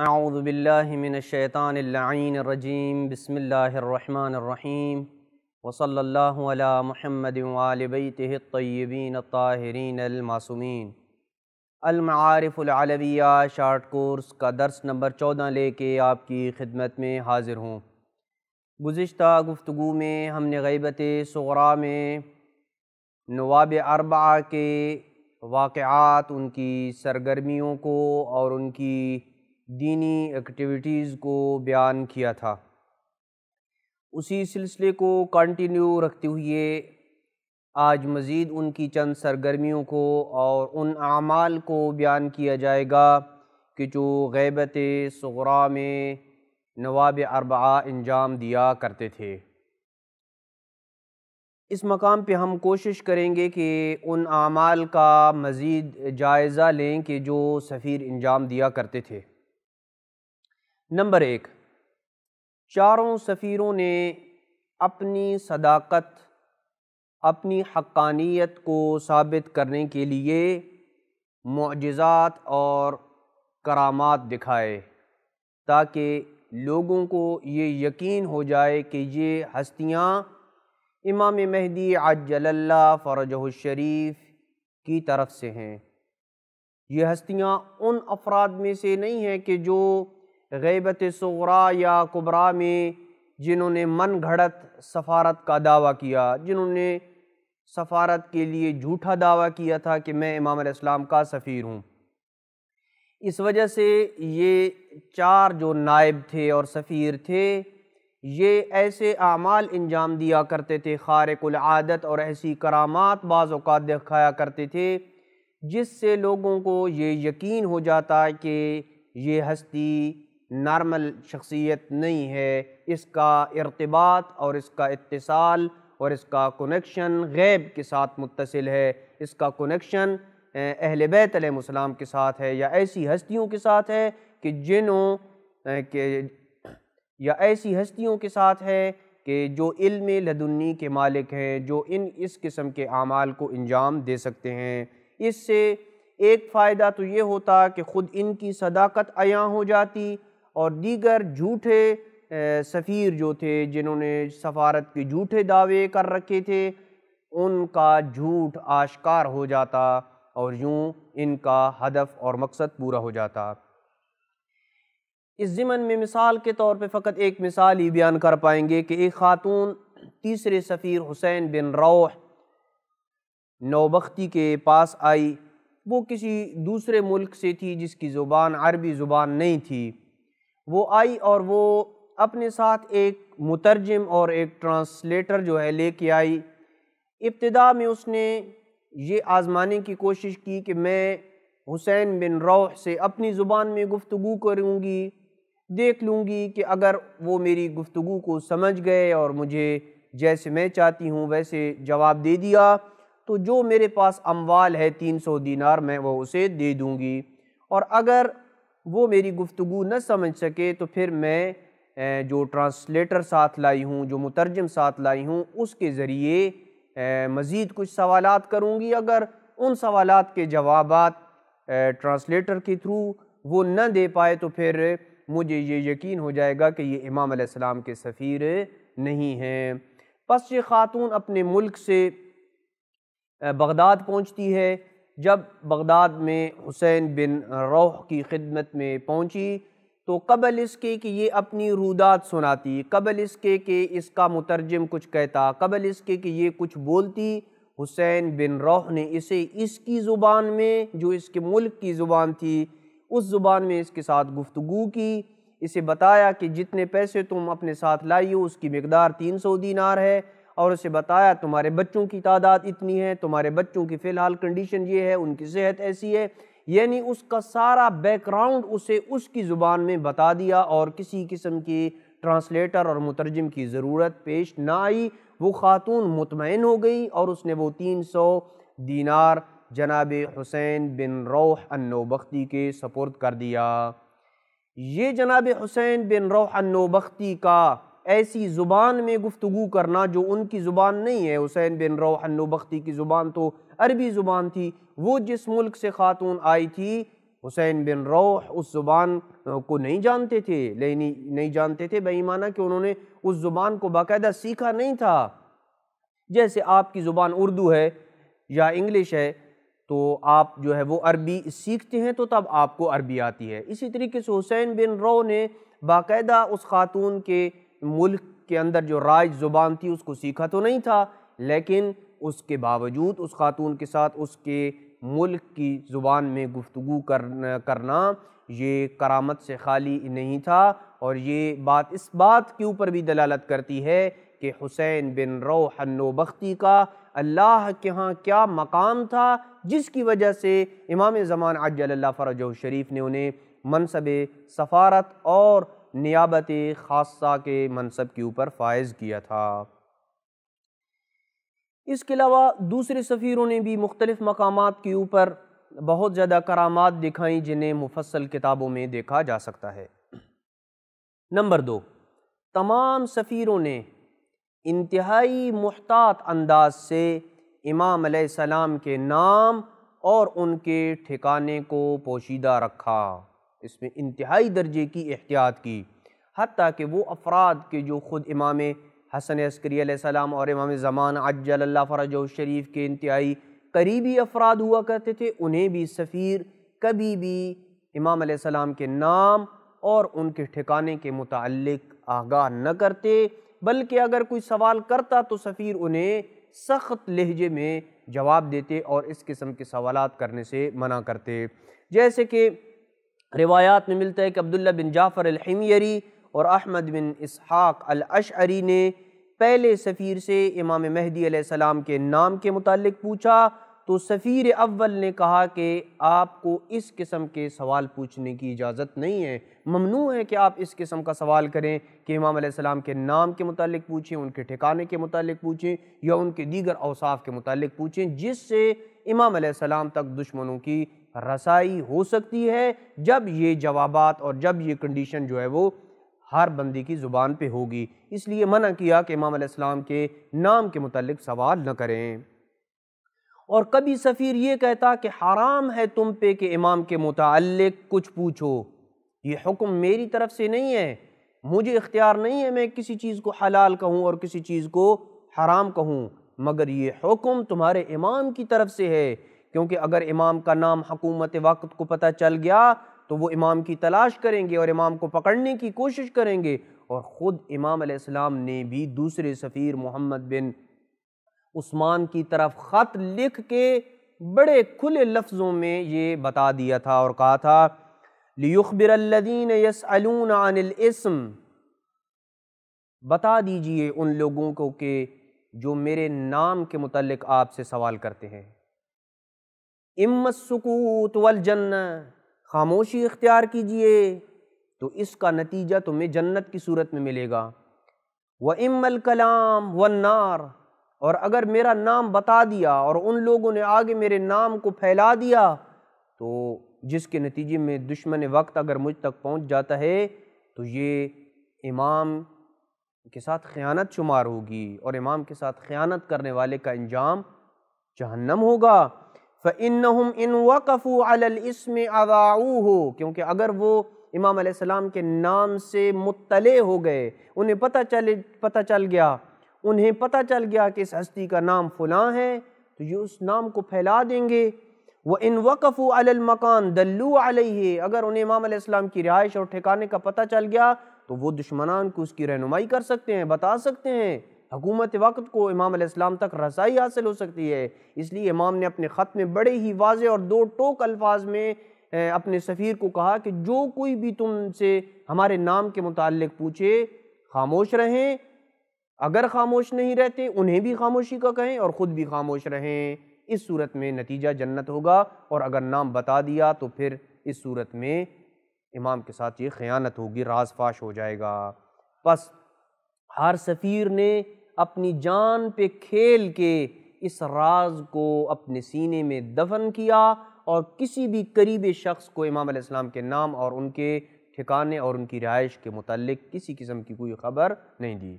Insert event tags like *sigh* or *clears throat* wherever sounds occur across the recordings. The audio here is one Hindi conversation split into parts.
रज़ीम बसमीम वसल्ला महमद वालबीन ताहरीन अलमासुमीन अलमारफ़लविया शार्ट कोर्स का दर्स नंबर चौदह लेके आपकी खिदमत में हाज़िर हूँ गुज्त गुफ्तु में हमने गैबत सगरा में नवाब अरबा के वाक़ात उनकी सरगर्मियों को और उनकी दीनी एक्टिविटीज़ को बयान किया था उसी सिलसिले को कंटिन्यू रखते हुए आज मज़ीद उनकी चंद सरगर्मियों को और उन अमाल को बयान किया जाएगा कि जो गैबत सगरा में नवाब अरबा अंजाम दिया करते थे इस मकाम पे हम कोशिश करेंगे कि उन अमाल का मज़ीद जायज़ा लें कि जो सफ़ीर अंजाम दिया करते थे नंबर एक चारों सफ़ीरों ने अपनी सदाकत अपनी हक्कानियत को साबित करने के लिए मुजज़ात और करामात दिखाए ताकि लोगों को ये यकीन हो जाए कि ये हस्तियाँ इमाम महदी आजल्ला फ़रजरीफ़ की तरफ से हैं ये हस्तियाँ उन अफराद में से नहीं हैं कि जो गैबत सगरा या कुबरा में जिन्होंने मन घड़त सफारत का दावा किया जिन्होंने सफारत के लिए झूठा दावा किया था कि मैं इमाम इस्लाम का सफ़ीर हूँ इस वजह से ये चार जो नायब थे और सफ़ीर थे ये ऐसे अमाल अंजाम दिया करते थे आदत और ऐसी करामात बाज़ात दिखाया करते थे जिससे लोगों को ये यकीन हो जाता है कि ये हस्ती नॉर्मल शख्सियत नहीं है इसका इरतबात और इसका इतसाल और इसका कनेक्शन गैब के साथ मुतसिल है इसका कनेक्शन अहल बैतलम के साथ है या ऐसी हस्तियों के साथ है कि जिनों के या ऐसी हस्तियों के साथ है कि जो इल्म लदुन्नी के मालिक हैं जो इन इस किस्म के अमाल को अंजाम दे सकते हैं इससे एक फ़ायदा तो ये होता कि ख़ुद इनकी सदाकत आया हो जाती और दीगर झूठे सफ़ीर जो थे जिन्होंने सफारत के झूठे दावे कर रखे थे उनका झूठ आश्कार हो जाता और यूँ इनका हदफ और मकसद पूरा हो जाता इस ज़िमन में मिसाल के तौर पर फ़कत एक मिसाल ही बयान कर पाएंगे कि एक ख़ातून तीसरे सफ़ीर हुसैन बिन रोह नौबख्ती के पास आई वो किसी दूसरे मुल्क से थी जिसकी ज़ुबान अरबी ज़ुबान नहीं थी वो आई और वो अपने साथ एक मुतरजम और एक ट्रांसलेटर जो है लेके आई इब्तदा में उसने ये आज़माने की कोशिश की कि मैं हुसैन बिन रोह से अपनी ज़ुबान में गुफ्तु करूँगी देख लूँगी कि अगर वो मेरी गुफ्तु को समझ गए और मुझे जैसे मैं चाहती हूँ वैसे जवाब दे दिया तो जो मेरे पास अमवाल है तीन सौ दीनार मैं वो उसे दे दूँगी और अगर वो मेरी गुफ्तु न समझ सके तो फिर मैं जो ट्रांसलेटर साथ लाई हूँ जो मुतरजम साथ लाई हूँ उसके ज़रिए मज़ीद कुछ सवाल करूँगी अगर उन सवाल के जवाब ट्रांसलेटर के थ्रू वो न दे पाए तो फिर मुझे ये यकीन हो जाएगा कि ये इमाम सलाम के सफ़ीर नहीं हैं बस ये ख़ातून अपने मुल्क से बगदाद पहुँचती है जब बगदाद में हुसैन बिन रोह की खिदमत में पहुंची तो कबल इसके कि ये अपनी रूदात सुनाती कबल इसके कि इसका मुतरजम कुछ कहता कबल इसके कि ये कुछ बोलती हुसैन बिन रोह ने इसे इसकी ज़ुबान में जो इसके मुल्क की ज़ुबान थी उस ज़ुबान में इसके साथ गुफ्तु की इसे बताया कि जितने पैसे तुम अपने साथ लाइए उसकी मकदार तीन सौ दीनार है और उसे बताया तुम्हारे बच्चों की तादाद इतनी है तुम्हारे बच्चों की फ़िलहाल कंडीशन ये है उनकी सेहत ऐसी है यानी उसका सारा बैकग्राउंड उसे उसकी ज़ुबान में बता दिया और किसी किस्म की ट्रांसलेटर और मुतरजम की ज़रूरत पेश ना आई वो ख़ातून मुतमिन हो गई और उसने वो तीन सौ दीनार जनाब हुसैन बिन रोह अनोबख्ती के सपुर्द कर दिया ये जनाब हुसैन बिन रोह अनोबख्ती का ऐसी ज़ुबान में गुफ्तु करना जो उनकी ज़ुबान नहीं है हुसैन बिन रोहन बख्ती की ज़ुबान तो अरबी ज़ुबान थी वो जिस मुल्क से ख़ातून आई थी हुसैन बिन रोह उस ज़ुबान को नहीं जानते थे लेनी नहीं जानते थे माना कि उन्होंने उस ज़ुबान को बाकायदा सीखा नहीं था जैसे आपकी ज़ुबान उर्दू है या इंग्लिश है तो आप जो है वो अरबी सीखते हैं तो तब आपको अरबी आती है इसी तरीके से हुसैन बिन रो ने बाकायदा उस खातून के मुल्क के अंदर जो राज ज़ुबान थी उसको सीखा तो नहीं था लेकिन उसके बावजूद उस खातून के साथ उसके मुल्क की ज़ुबान में गुफ्तु कर, करना ये करामत से खाली नहीं था और ये बात इस बात के ऊपर भी दलालत करती है कि हुसैन बिन रो बख्ती का अल्लाह के यहाँ क्या मकाम था जिसकी वजह से इमाम ज़मान आज फ़रज शरीफ ने उन्हें मनसब सफ़ारत और नियाबत खासा के मनसब के ऊपर फायज़ किया था इसके अलावा दूसरे सफ़ीरों ने भी मुख्तलिफ़ मकाम के ऊपर बहुत ज़्यादा करामात दिखाई जिन्हें मुफसल किताबों में देखा जा सकता है नंबर दो तमाम सफ़ीरों ने इंतहाई महतात अंदाज से इमाम सलाम के नाम और उनके ठिकाने को पोशीदा रखा इसमें इंतहाई दर्जे की एहतियात की हती कि वो अफराद के जो ख़ुद इमाम हसन अस्करी सलाम और इमाम ज़मान अज्जल्ला फ़रज शरीफ के इंतहाई करीबी अफराद हुआ करते थे उन्हें भी सफ़ीर कभी भी इमाम सलाम के नाम और उनके ठिकाने के मुतलक आगाह न करते बल्कि अगर कोई सवाल करता तो सफ़ीर उन्हें सख्त लहजे में जवाब देते और इस किस्म के सवाल करने से मना करते जैसे कि रिवायात में मिलता है कि अब्दुल्ला बिन जाफ़र अलहमयरी और अहमद बिन इसहाक़ अलअशरी ने पहले सफ़ीर से इमाम महदी सलाम के नाम के मुतालिक पूछा तो सफ़ीर अव्वल ने कहा कि आपको इस किस्म के सवाल पूछने की इजाज़त नहीं है ममनू है कि आप इस किस्म का सवाल करें कि इमाम सलाम के नाम के मुतालिक पूछें उनके ठिकाने के मुतालिक पूछें या उनके दीगर अवसाफ़ के मुतालिक पूछें जिससे इमाम सलाम तक दुश्मनों की रसाई हो सकती है जब ये जवाबात और जब ये कंडीशन जो है वो हर बंदी की ज़ुबान पे होगी इसलिए मना किया कि इमाम इस्लाम के नाम के मुतलक सवाल न करें और कभी सफ़ीर ये कहता कि हराम है तुम पे कि इमाम के मुतल कुछ पूछो ये हुक्म मेरी तरफ से नहीं है मुझे इख्तियार नहीं है मैं किसी चीज़ को हलाल कहूँ और किसी चीज़ को हराम कहूँ मगर ये हुक्म तुम्हारे इमाम की तरफ से है क्योंकि अगर इमाम का नाम हकूमत वक्त को पता चल गया तो वो इमाम की तलाश करेंगे और इमाम को पकड़ने की कोशिश करेंगे और ख़ुद इमाम ने भी दूसरे सफ़ीर मोहम्मद बिन उस्मान की तरफ ख़त लिख के बड़े खुले लफ्ज़ों में ये बता दिया था और कहा था लियुखबिरल्लिन यसअलून अनिलस्म बता दीजिए उन लोगों को कि जो मेरे नाम के मुतलक आपसे सवाल करते हैं इमसकूत वल जन्ना खामोशी इख्तियार कीजिए तो इसका नतीजा तुम्हें जन्नत की सूरत में मिलेगा व इमल कलाम व नार और अगर मेरा नाम बता दिया और उन लोगों ने आगे मेरे नाम को फैला दिया तो जिसके नतीजे में दुश्मन वक्त अगर मुझ तक पहुंच जाता है तो ये इमाम के साथ ख़यानत शुमार होगी और इमाम के साथ ख़यानत करने वाले का इंजाम जहन्नम होगा फ़िन इन वक़फ़ू अलस्म अदाऊ हो क्योंकि अगर वो इमाम सलाम के नाम से मुतले हो गए उन्हें पता चले पता चल गया उन्हें पता चल गया कि इस हस्ती का नाम फ़लाँ है तो ये उस नाम को फैला देंगे व इन वक़फ़ू अलमकान दल्लू अलही अगर उन्हें इमाम इस्लाम की रिहाइश और ठिकाने का पता चल गया तो वो दुश्मनान को उसकी रहनुमाई कर सकते हैं बता सकते हैं हकूमत वक्त को इमाम अलैहिस्सलाम तक रसाई हासिल हो सकती है इसलिए इमाम ने अपने ख़त में बड़े ही वाज और दो टोक अल्फाज में अपने सफ़ीर को कहा कि जो कोई भी तुम से हमारे नाम के मुतक़ पूछे खामोश रहें अगर खामोश नहीं रहते उन्हें भी खामोशी का कहें और ख़ुद भी खामोश रहें इस सूरत में नतीजा जन्नत होगा और अगर नाम बता दिया तो फिर इस सूरत में इमाम के साथ ये ख़यानत होगी राज फाश हो जाएगा बस हर सफ़ीर ने अपनी जान पे खेल के इस राज को अपने सीने में दफन किया और किसी भी करीब शख्स को इमाम अलैहिस्सलाम के नाम और उनके ठिकाने और उनकी रहाइश के मतलब किसी किस्म की कोई खबर नहीं दी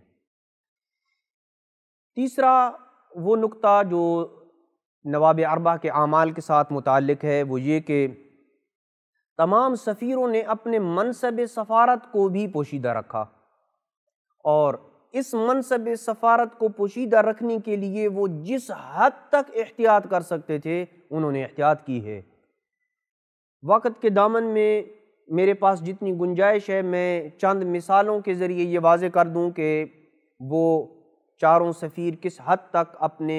तीसरा वो नुक्ता जो नवाब अरबा के अमाल के साथ मुतक है वो ये कि तमाम सफ़ीरों ने अपने मनसब सफ़ारत को भी पोशीदा रखा और इस मनसब सफारत को पोशीदा रखने के लिए वो जिस हद तक एहतियात कर सकते थे उन्होंने एहतियात की है वक़्त के दामन में मेरे पास जितनी गुंजाइश है मैं चंद मिसालों के ज़रिए ये वाज कर दूँ कि वो चारों सफ़ीर किस हद तक अपने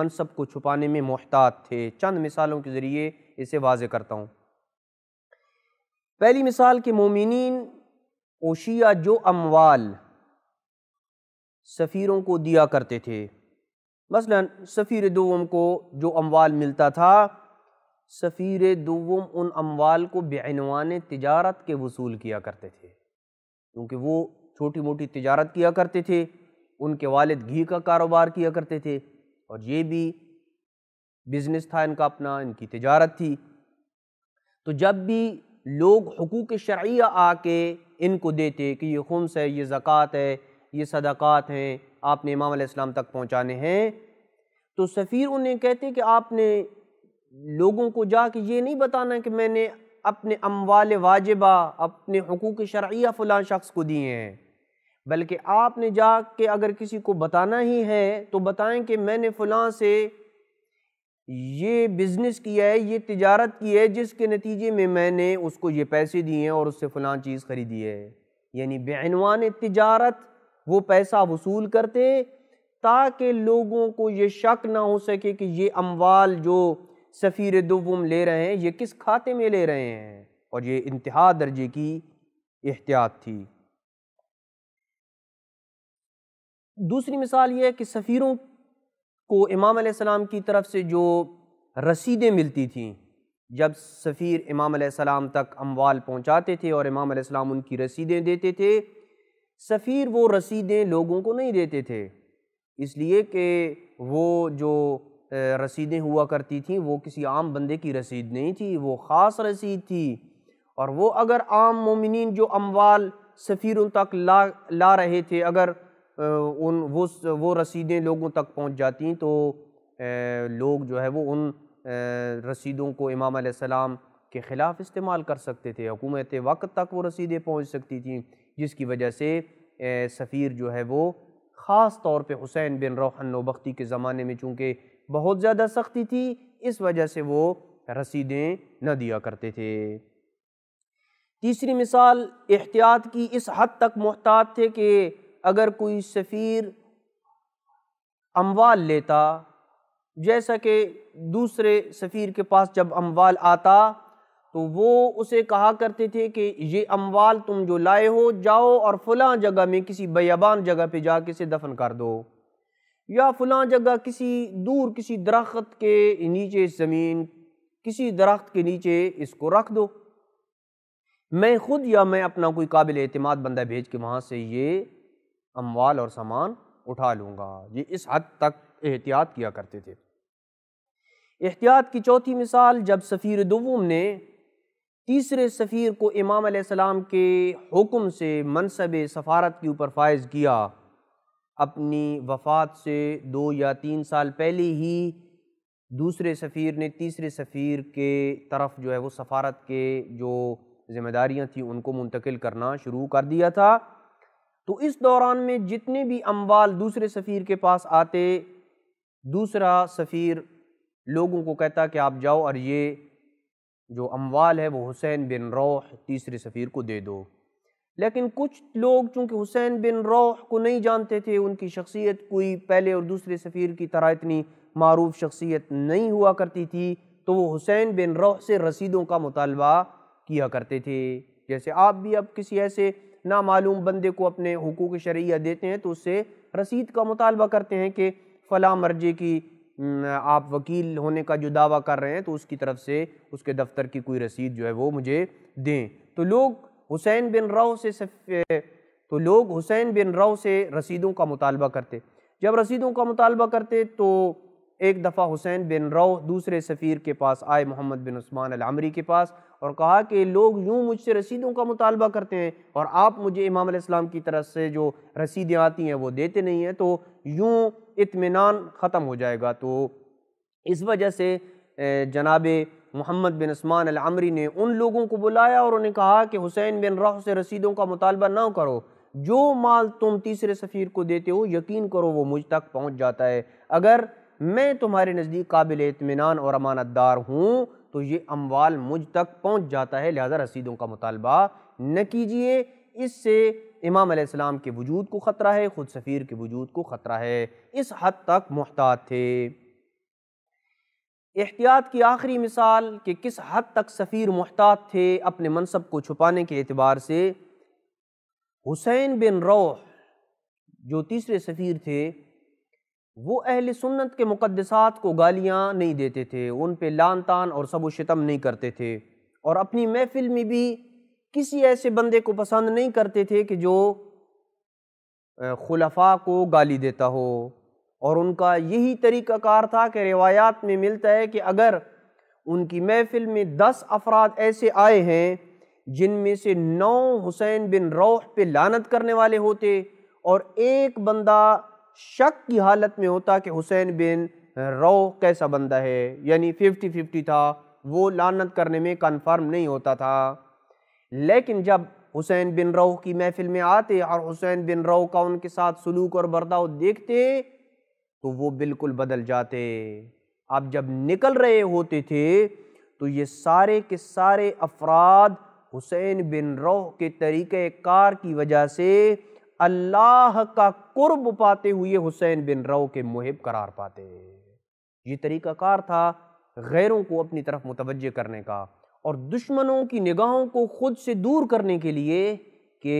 मनसब को छुपाने में मोहतात थे चंद मिसालों के ज़रिए इसे वाज करता हूँ पहली मिसाल के मोमिन ओशिया जो अमवाल सफ़ीरों को दिया करते थे मसलन सफ़ीर दोम को जो अमवाल मिलता था सफ़ीर दोम उन अमवाल को बेनवान तजारत के वसूल किया करते थे क्योंकि वो छोटी मोटी तजारत किया करते थे उनके वालद घी का कारोबार किया करते थे और ये भी बिज़नेस था इनका अपना इनकी तजारत थी तो जब भी लोग हकूक़ शर्या आके इनको देते कि ये खम्स है ये ज़क़़त है ये सदाक़ात हैं आपने इमाम इस्लाम तक पहुँचाने हैं तो सफ़ीर उन्हें कहते कि आपने लोगों को जा के ये नहीं बताना कि मैंने अपने अमवाल वाजिबा अपने हकूक़ शरिया फ़लाँ शख्स को दिए हैं बल्कि आपने जा के अगर किसी को बताना ही है तो बताएं कि मैंने फ़लाँ से ये बिज़नेस किया है ये तजारत की है जिसके नतीजे में मैंने उसको ये पैसे दिए हैं और उससे फ़लाँ चीज़ ख़रीदी है यानी बेनवान तजारत वो पैसा वसूल करते ताकि लोगों को ये शक ना हो सके कि ये अमवाल जो सफ़ीर दुबुम ले रहे हैं ये किस खाते में ले रहे हैं और ये इंतहा दर्जे की एहतियात थी दूसरी मिसाल ये है कि सफ़ीरों को इमाम सलाम की तरफ से जो रसीदें मिलती थीं जब सफ़ीर इमाम सलाम तक अमवाल पहुँचाते थे और इमाम सलाम उनकी रसीदें देते थे सफ़ीर वो रसीदें लोगों को नहीं देते थे इसलिए कि वो जो रसीदें हुआ करती थीं वो किसी आम बंदे की रसीद नहीं थी वो ख़ास रसीद थी और वो अगर आम मोमिन जो अमवाल सफ़ीरों तक ला ला रहे थे अगर उन वो वो रसीदें लोगों तक पहुंच जाती तो लोग जो है वो उन रसीदों को इमाम के ख़िलाफ़ इस्तेमाल कर सकते थे हुकूमत वक्त तक वो रसीदें पहुंच सकती थी जिसकी वजह से सफ़ीर जो है वो ख़ास तौर पे हुसैन बिन रोहन नौबख्ती के ज़माने में चूँकि बहुत ज़्यादा सख्ती थी इस वजह से वो रसीदें न दिया करते थे तीसरी मिसाल एहतियात की इस हद तक मोहतात थे कि अगर कोई सफ़ीर अमवाल लेता जैसा कि दूसरे सफ़ीर के पास जब अमवाल आता तो वो उसे कहा करते थे कि ये अमवाल तुम जो लाए हो जाओ और फलां जगह में किसी बेबान जगह पे जाके इसे दफन कर दो या फलां जगह किसी दूर किसी दरख्त के नीचे ज़मीन किसी दरख्त के नीचे इसको रख दो मैं ख़ुद या मैं अपना कोई काबिल अतमाद बंदा भेज के वहाँ से ये अमवाल और सामान उठा लूँगा ये इस हद तक एहतियात किया करते थे एहतियात की चौथी मिसाल जब सफ़ीर दोम ने तीसरे सफ़ीर को इमाम सलाम के हुक्म से मनसब सफ़ारत के ऊपर फ़ायज़ किया अपनी वफ़ात से दो या तीन साल पहले ही दूसरे सफ़ीर ने तीसरे सफ़ीर के तरफ जो है वो सफ़ारत के जो ज़िम्मेदारियाँ थी उनको मुंतकिल करना शुरू कर दिया था तो इस दौरान में जितने भी अम्बाल दूसरे सफ़ीर के पास आते दूसरा सफ़ीर लोगों को कहता कि आप जाओ और ये जो अमवाल है वो हुसैन बिन रोह तीसरे सफ़ीर को दे दो लेकिन कुछ लोग चूँकि हुसैन बिन रोह को नहीं जानते थे उनकी शख्सियत कोई पहले और दूसरे सफ़ीर की तरह इतनी मरूफ शख्सियत नहीं हुआ करती थी तो वो हुसैन बिन रोह से रसीदों का मुतालबा किया करते थे जैसे आप भी अब किसी ऐसे नामालूम बंदे को अपने हकूक़ शरिया देते हैं तो उससे रसीद का मुतालबा करते हैं कि फ़लाँ मर्जे की आप वकील होने का जो दावा कर रहे हैं तो उसकी तरफ से उसके दफ्तर की कोई रसीद जो है वो मुझे दें तो लोग हुसैन बिन राव से तो लोग हुसैन बिन राव से रसीदों का मुतालबा करते जब रसीदों का मुतालबा करते तो एक दफ़ा हुसैन बिन राव दूसरे सफ़ीर के पास आए मोहम्मद बिन उस्मान अमरी के पास और कहा कि लोग यूँ मुझसे रसीदों का मुतालबा करते हैं और आप मुझे इमाम इस्लाम की तरफ से जो रसीदें आती हैं वो देते नहीं हैं तो यूँ इतमान ख़त्म हो जाएगा तो इस वजह से जनाब मोहम्मद बिन स्मान अलमरी ने उन लोगों को बुलाया और उन्हें कहा कि हुसैन बिन राह से रसीदों का मुतालबा ना करो जो माल तुम तीसरे सफ़ीर को देते हो यकीन करो वो मुझ तक पहुँच जाता है अगर मैं तुम्हारे नज़दीक काबिल इतमान और अमानतदार हूँ तो ये अमवाल मुझ तक पहुँच जाता है लिहाजा रसीदों का मुतालबा न कीजिए इससे इमाम अलैहिस्सलाम के वजूद को ख़तरा है ख़ुद सफ़ीर के वजूद को ख़तरा है इस हद तक मुहतात थे एहतियात की आखिरी मिसाल कि किस हद तक सफ़ीर मुहतात थे अपने मनसब को छुपाने के अतबार से हुसैन बिन रोह जो तीसरे सफ़ीर थे वो अहल सुन्नत के मुकदसात को गालियाँ नहीं देते थे उन पर लान तान और सब शतम नहीं करते थे और अपनी महफिल में भी किसी ऐसे बंदे को पसंद नहीं करते थे कि जो खुलफा को गाली देता हो और उनका यही तरीक़ाकार था कि रिवायात में मिलता है कि अगर उनकी महफिल में दस अफराद ऐसे आए हैं जिनमें से नौ हुसैन बिन रौह पे लानत करने वाले होते और एक बंदा शक की हालत में होता कि हुसैन बिन रोह कैसा बंदा है यानी फिफ्टी फिफ्टी था वो लानत करने में कन्फर्म नहीं होता था लेकिन जब हुसैन बिन रऊ की महफिल में आते और हुसैन बिन रऊ का उनके साथ सलूक और बर्ताव देखते तो वो बिल्कुल बदल जाते आप जब निकल रहे होते थे तो ये सारे के सारे अफराद हुसैन बिन रोह के तरीक़े कार की वजह से अल्लाह का कुर्ब पाते हुए हुसैन बिन रोह के मुहब करार पाते ये तरीक़ाकार था गैरों को अपनी तरफ मुतवजह करने का और दुश्मनों की निगाहों को खुद से दूर करने के लिए कि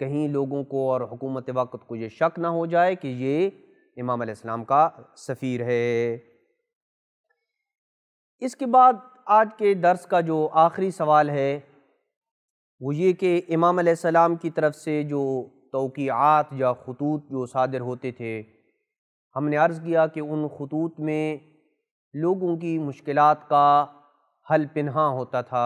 कहीं लोगों को और हुकूमत वक़्त को ये शक ना हो जाए कि ये इमाम इस्लाम का सफ़ीर है इसके बाद आज के दर्स का जो आखिरी सवाल है वो ये कि इमाम सलाम की तरफ से जो तोक़ात या खतूत जो सादर होते थे हमने अर्ज़ किया कि उन खतूत में लोगों की मुश्किल का हल पिन्हा होता था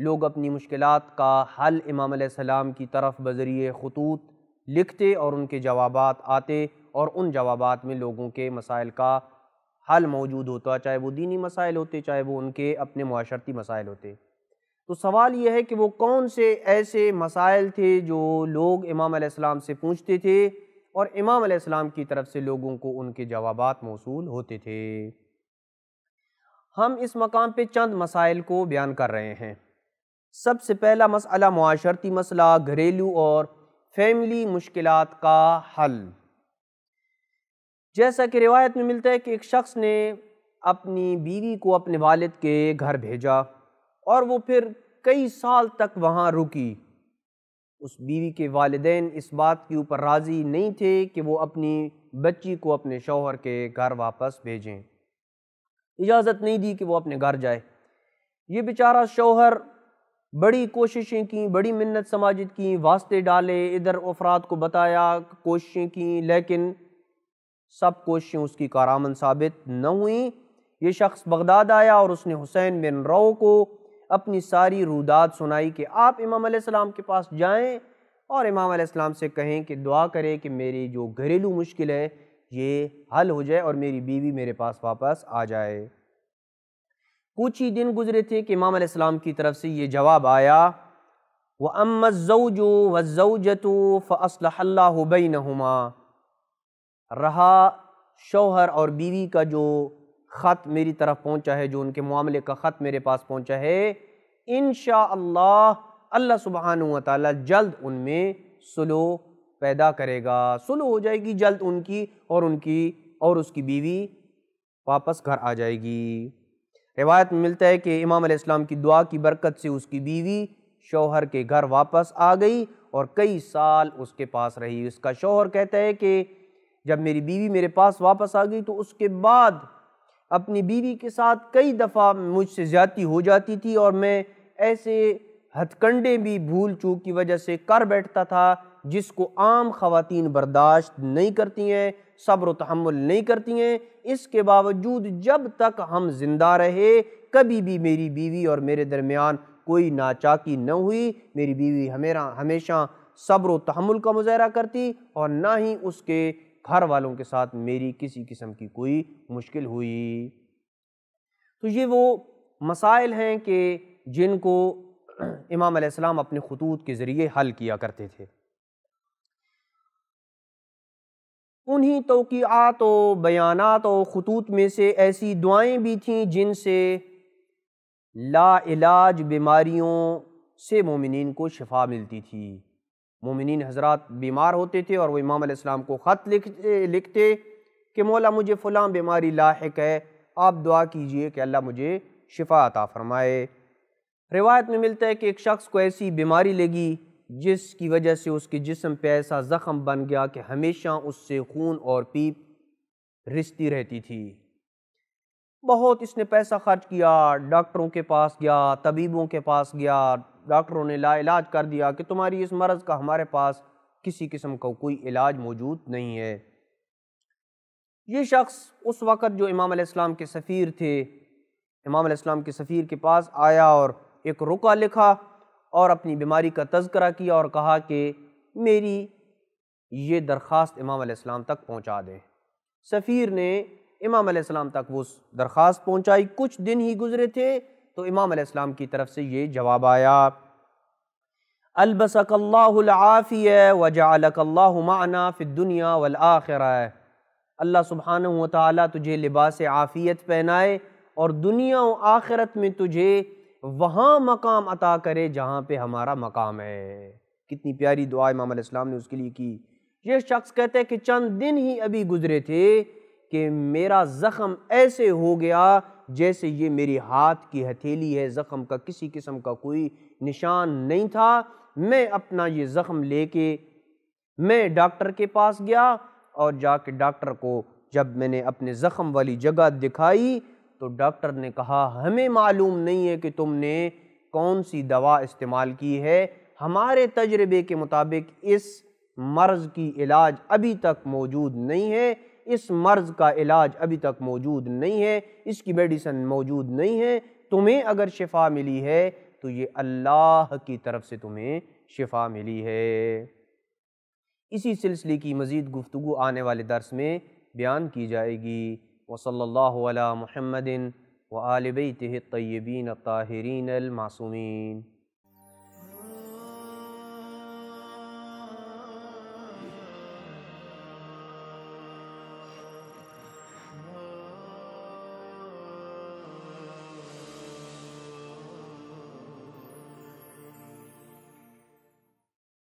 लोग अपनी मुश्किल का हल इमाम सलाम की तरफ बज़रिए खतूत लिखते और उनके जवाब आते और उन जवाब में लोगों के मसाइल का हल मौजूद होता चाहे वो दीनी मसाइल होते चाहे वो उनके अपने माशरती मसाइल होते तो सवाल यह है कि वो कौन से ऐसे मसाइल थे जो लोग इमाम सलाम से पूछते थे और इमाम सलाम की तरफ से लोगों को उनके जवाब मौसू होते थे हम इस मकाम पे चंद मसाइल को बयान कर रहे हैं सबसे पहला मसला माशरती मसला घरेलू और फैमिली मुश्किल का हल जैसा कि रिवायत में मिलता है कि एक शख्स ने अपनी बीवी को अपने वालिद के घर भेजा और वो फिर कई साल तक वहाँ रुकी उस बीवी के वालदे इस बात के ऊपर राज़ी नहीं थे कि वो अपनी बच्ची को अपने शौहर के घर वापस भेजें इजाज़त नहीं दी कि वो अपने घर जाए ये बेचारा शोहर बड़ी कोशिशें की बड़ी मिन्नत समाजित की वास्ते डाले इधर अफराद को बताया कोशिशें की लेकिन सब कोशिशें उसकी कारामन साबित न हुई ये शख्स बगदाद आया और उसने हुसैन बिन रो को अपनी सारी रूदात सुनाई कि आप इमाम सलाम के पास जाएं और इमाम सलाम से कहें कि दुआ करें कि मेरी जो घरेलू मुश्किल है ये हल हो जाए और मेरी बीवी मेरे पास वापस आ जाए कुछ ही दिन गुजरे थे कि इमाम इस्लाम की तरफ से ये जवाब आया व अम्मजो वजतु फ़सलबैनहुमा रहा शोहर और बीवी का जो ख़त मेरी तरफ पहुँचा है जो उनके मामले का ख़त मेरे पास पहुँचा है इन अल्लाह अल्लाह सुबहान तला जल्द उनमें सुलो पैदा करेगा सुलह हो जाएगी जल्द उनकी और उनकी और उसकी बीवी वापस घर आ जाएगी रिवायत में मिलता है कि इमाम इस्लाम की दुआ की बरकत से उसकी बीवी शोहर के घर वापस आ गई और कई साल उसके पास रही उसका शौहर कहता है कि जब मेरी बीवी मेरे पास वापस आ गई तो उसके बाद अपनी बीवी के साथ कई दफ़ा मुझसे ज़्यादती हो जाती थी और मैं ऐसे हथकंडे भी भूल चूक की वजह से कर बैठता था जिसको आम खातन बर्दाश्त नहीं करती हैं सब्र तहमुल नहीं करती हैं इसके बावजूद जब तक हम जिंदा रहे कभी भी मेरी बीवी और मेरे दरमियान कोई नाचाकी न हुई मेरी बीवी हमेरा हमेशा सब्र तहमुल का मुजाहरा करती और ना ही उसके घर वालों के साथ मेरी किसी किस्म की कोई मुश्किल हुई तो ये वो मसाइल हैं कि जिनको *clears throat* इमाम अपने खतूत के ज़रिए हल किया करते थे उन्हीं तोक़ात व बयानात और खतूत में से ऐसी दुआएं भी थीं जिनसे लाइलाज बीमारियों से मोमिन को शफा मिलती थी मोमिन हजरात बीमार होते थे और वह इमाम को ख़त लिखते लिखते कि मौला मुझे फ़लाँ बीमारी लाक है आप दुआ कीजिए कि अल्लाह मुझे शिफा अता फ़रमाए रिवायत में मिलता है कि एक शख्स को ऐसी बीमारी लगी जिसकी वजह से उसके जिसम पे ऐसा ज़ख़म बन गया कि हमेशा उससे खून और पीप रिश्ती रहती थी बहुत इसने पैसा खर्च किया डॉक्टरों के पास गया तबीबों के पास गया डॉक्टरों ने लाइलाज कर दिया कि तुम्हारी इस मर्ज़ का हमारे पास किसी किस्म का कोई इलाज मौजूद नहीं है ये शख्स उस वक़्त जो इमाम इस्लाम के सफ़ीर थे इमाम इस्लाम के सफ़ीर के पास आया और एक रुका लिखा और अपनी बीमारी का तस्करा किया और कहा कि मेरी ये दरख्वास्त इमाम आसमाम तक पहुँचा दें सफ़ीर ने इमाम आसमाम तक वो दरख्वास्त पहुँचाई कुछ दिन ही गुजरे थे तो इमाम आसमाम की तरफ से ये जवाब आया अलबसकल्लाफ़िय वजालकल्लामाना फ़िदुनिया वलाखिर अल्लाह सुबहान ताली तुझे लिबास आफ़ियत पहनाए और दुनिया व आखिरत में तुझे वहाँ मकाम अता करे जहाँ पे हमारा मकाम है कितनी प्यारी दुआ इमाम इस्लाम ने उसके लिए की ये शख्स कहते हैं कि चंद दिन ही अभी गुजरे थे कि मेरा ज़ख़म ऐसे हो गया जैसे ये मेरी हाथ की हथेली है ज़ख़म का किसी किस्म का कोई निशान नहीं था मैं अपना ये ज़ख़म लेके मैं डॉक्टर के पास गया और जाके डॉक्टर को जब मैंने अपने ज़ख़म वाली जगह दिखाई तो डॉक्टर ने कहा हमें मालूम नहीं है कि तुमने कौन सी दवा इस्तेमाल की है हमारे तजर्बे के मुताबिक इस मर्ज़ की इलाज अभी तक मौजूद नहीं है इस मर्ज़ का इलाज अभी तक मौजूद नहीं है इसकी मेडिसन मौजूद नहीं है तुम्हें अगर शिफा मिली है तो ये अल्लाह की तरफ से तुम्हें शिफा मिली है इसी सिलसिले की मज़ीद गुफ्तु आने वाले दर्स में बयान की जाएगी وصلى الله على محمد وآل بيته الطيبين الطاهرين المعصومين